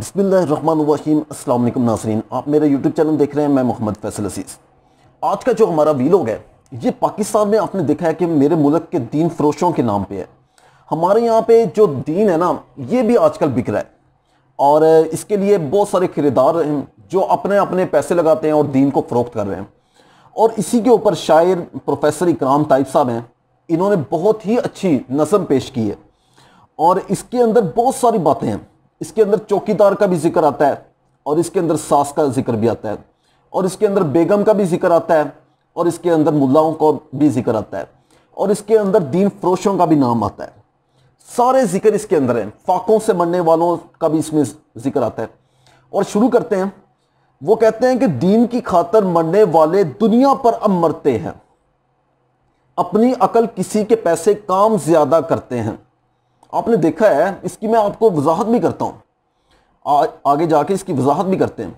असल नासरीन आप मेरा यूट्यूब चैनल देख रहे हैं मैं मोहम्मद फैसल असीस आज का जो हमारा लोग है ये पाकिस्तान में आपने देखा है कि मेरे मुल्क के दीन फरोशों के नाम पे है हमारे यहाँ पे जो दीन है ना ये भी आजकल बिक रहा है और इसके लिए बहुत सारे खरीदार हैं जो अपने अपने पैसे लगाते हैं और दीन को फ़रोख्त कर रहे हैं और इसी के ऊपर शायर प्रोफेसर इकराम ताइब साहब हैं इन्होंने बहुत ही अच्छी नज़म पेश की है और इसके अंदर बहुत सारी बातें हैं इसके अंदर चौकीदार का भी जिक्र आता है और इसके अंदर सास का जिक्र भी आता है और इसके अंदर बेगम का भी जिक्र आता है और इसके अंदर मुलाओं का भी जिक्र आता है और इसके अंदर दीन फरोशों का भी नाम आता है सारे जिक्र इसके अंदर हैं फाकों से मरने वालों का भी इसमें जिक्र आता है और शुरू करते हैं वो कहते हैं कि दीन की खातर मरने वाले दुनिया पर अब मरते हैं अपनी अकल किसी के पैसे काम ज्यादा करते हैं आपने देखा है इसकी मैं आपको वजाहत भी करता हूँ आगे जाके इसकी वजाहत भी करते हैं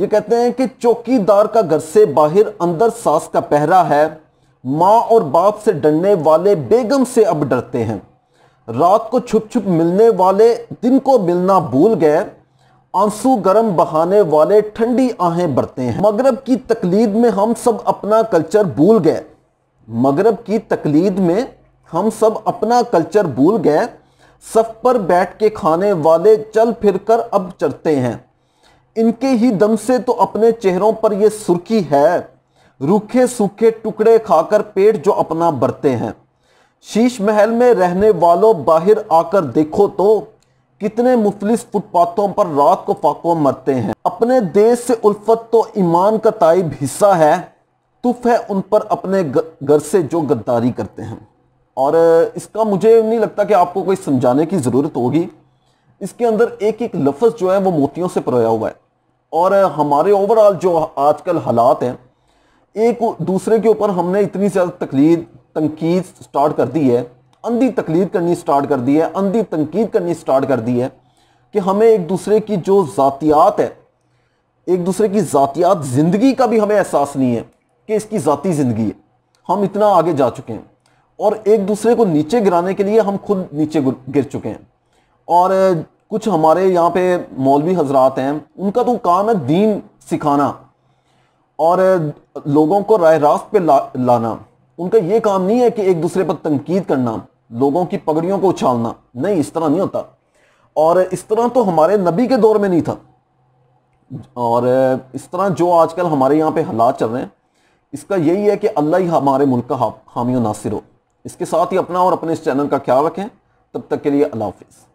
ये कहते हैं कि चौकीदार का घर से बाहर अंदर सास का पहरा है माँ और बाप से डरने वाले बेगम से अब डरते हैं रात को छुप छुप मिलने वाले दिन को मिलना भूल गए आंसू गर्म बहाने वाले ठंडी आहें बरते हैं मगरब की तकलीद में हम सब अपना कल्चर भूल गए मगरब की तकलीद में हम सब अपना कल्चर भूल गए सब पर बैठ के खाने वाले चल फिर कर अब चढ़ते हैं इनके ही दम से तो अपने चेहरों पर यह सुर्खी है रूखे सूखे टुकड़े खाकर पेट जो अपना भरते हैं शीश महल में रहने वालों बाहर आकर देखो तो कितने मुफलिस फुटपाथों पर रात को फाको मरते हैं अपने देश से उल्फत तो ईमान का ताइब हिस्सा है तुफ है उन पर अपने घर से जो गद्दारी करते हैं और इसका मुझे नहीं लगता कि आपको कोई समझाने की ज़रूरत होगी इसके अंदर एक एक लफ्ज़ जो है वो मोतियों से परोया हुआ है और हमारे ओवरऑल जो आजकल हालात हैं एक दूसरे के ऊपर हमने इतनी ज़्यादा तकलीद तनकीद स्टार्ट कर दी है अंधी तकलीद करनी स्टार्ट कर दी है अंधी तनकीद करनी स्टार्ट कर दी है कि हमें एक दूसरे की जो ज़ातियात है एक दूसरे की ज़ातियात ज़िंदगी का भी हमें एहसास नहीं है कि इसकी ज़ाती ज़िंदगी है हम इतना आगे जा चुके हैं और एक दूसरे को नीचे गिराने के लिए हम खुद नीचे गिर चुके हैं और कुछ हमारे यहाँ पे मौलवी हजरात हैं उनका तो काम है दीन सिखाना और लोगों को राय रास्त पे ला, लाना उनका ये काम नहीं है कि एक दूसरे पर तनकीद करना लोगों की पगड़ियों को उछालना नहीं इस तरह नहीं होता और इस तरह तो हमारे नबी के दौर में नहीं था और इस तरह जो आजकल हमारे यहाँ पे हालात चल रहे हैं इसका यही है कि अल्लाह ही हमारे मुल्क का हामी नासिर हो इसके साथ ही अपना और अपने इस चैनल का ख्याल रखें तब तक के लिए अल्लाह हाफिज़